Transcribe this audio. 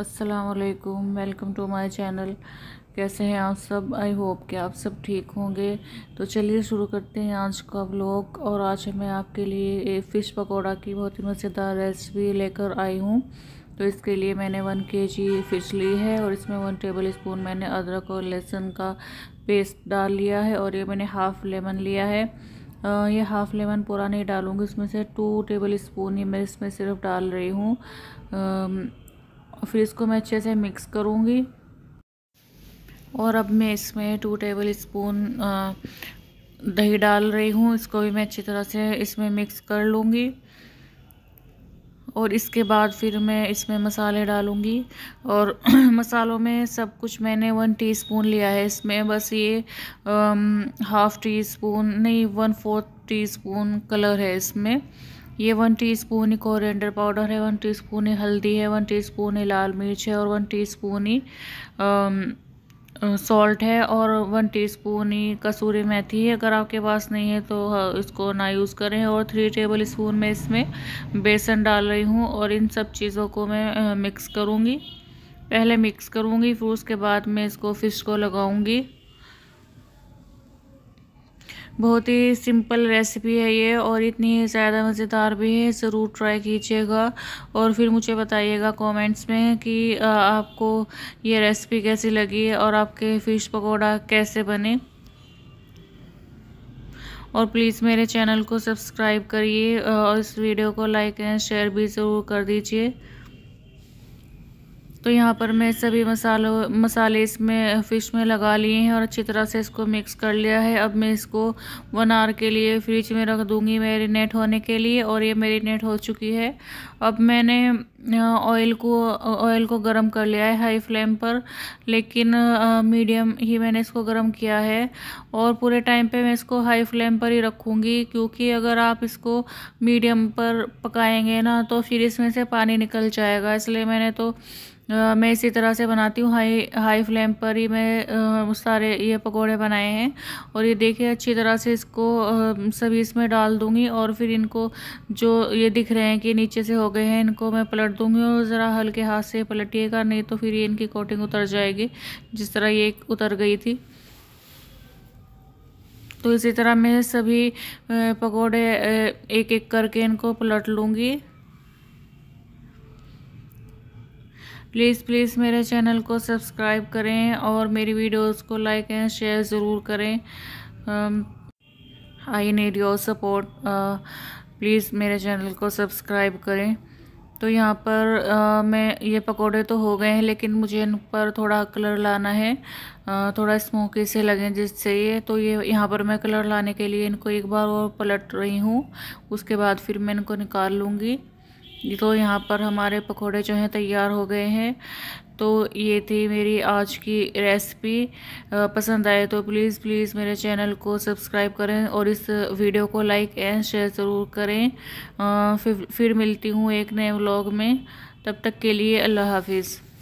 असलकुम welcome to my channel कैसे हैं आप सब आई होप कि आप सब ठीक होंगे तो चलिए शुरू करते हैं आज का व्लॉग और आज मैं आपके लिए एक फ़िश पकौड़ा की बहुत ही मज़ेदार रेसिपी लेकर आई हूँ तो इसके लिए मैंने वन के जी फ़िश ली है और इसमें वन टेबल स्पून मैंने अदरक और लहसुन का पेस्ट डाल लिया है और ये मैंने हाफ़ लेमन लिया है ये हाफ़ लेमन पूरा नहीं डालूँगी इसमें से टू टेबल स्पून ये मैं इसमें सिर्फ डाल रही हूँ और फिर इसको मैं अच्छे से मिक्स करूँगी और अब मैं इसमें टू टेबल स्पून दही डाल रही हूँ इसको भी मैं अच्छी तरह से इसमें मिक्स कर लूँगी और इसके बाद फिर मैं इसमें मसाले डालूँगी और मसालों में सब कुछ मैंने वन टीस्पून लिया है इसमें बस ये हाफ़ टी स्पून नहीं one fourth teaspoon colour है इसमें ये वन टीस्पून ही कोरिएंडर पाउडर है वन टीस्पून ही हल्दी है वन टीस्पून ही लाल मिर्च है और वन टीस्पून ही सॉल्ट है और वन टीस्पून ही कसूरी मेथी है अगर आपके पास नहीं है तो हाँ, इसको ना यूज़ करें और थ्री टेबल स्पून में इसमें बेसन डाल रही हूँ और इन सब चीज़ों को मैं मिक्स करूँगी पहले मिक्स करूँगी फिर उसके बाद मैं इसको फ़िश को लगाऊँगी बहुत ही सिंपल रेसिपी है ये और इतनी ज़्यादा मज़ेदार भी है ज़रूर ट्राई कीजिएगा और फिर मुझे बताइएगा कमेंट्स में कि आपको ये रेसिपी कैसी लगी और आपके फ़िश पकौड़ा कैसे बने और प्लीज़ मेरे चैनल को सब्सक्राइब करिए और इस वीडियो को लाइक एंड शेयर भी ज़रूर कर दीजिए तो यहाँ पर मैं सभी मसालों मसाले इसमें फ़िश में लगा लिए हैं और अच्छी तरह से इसको मिक्स कर लिया है अब मैं इसको वन आवर के लिए फ्रिज में रख दूँगी मेरीनेट होने के लिए और ये मेरीनेट हो चुकी है अब मैंने ऑयल को ऑयल को गर्म कर लिया है हाई फ्लेम पर लेकिन मीडियम ही मैंने इसको गर्म किया है और पूरे टाइम पे मैं इसको हाई फ्लेम पर ही रखूँगी क्योंकि अगर आप इसको मीडियम पर पकाएंगे ना तो फिर इसमें से पानी निकल जाएगा इसलिए मैंने तो आ, मैं इसी तरह से बनाती हूँ हाई हाई फ्लेम पर ही मैं आ, सारे ये पकोड़े बनाए हैं और ये देखिए अच्छी तरह से इसको आ, सभी इसमें डाल दूँगी और फिर इनको जो ये दिख रहे हैं कि नीचे से हो गए हैं इनको मैं पलट दूँगी और ज़रा हल्के हाथ से पलटिएगा नहीं तो फिर ये इनकी कोटिंग उतर जाएगी जिस तरह ये उतर गई थी तो इसी तरह मैं सभी पकौड़े एक एक करके इनको पलट लूँगी प्लीज़ प्लीज़ मेरे चैनल को सब्सक्राइब करें और मेरी वीडियोस को लाइक एंड शेयर ज़रूर करें I need your support please मेरे चैनल को सब्सक्राइब करें तो यहाँ पर आ, मैं ये पकोड़े तो हो गए हैं लेकिन मुझे इन पर थोड़ा कलर लाना है आ, थोड़ा स्मोकी से लगें जिससे ये तो ये यहाँ पर मैं कलर लाने के लिए इनको एक बार और पलट रही हूँ उसके बाद फिर मैं इनको निकाल लूँगी तो यहाँ पर हमारे पकोड़े जो हैं तैयार हो गए हैं तो ये थी मेरी आज की रेसिपी पसंद आए तो प्लीज़ प्लीज़ मेरे चैनल को सब्सक्राइब करें और इस वीडियो को लाइक एंड शेयर ज़रूर करें फिर फिर मिलती हूँ एक नए व्लॉग में तब तक के लिए अल्लाह हाफिज़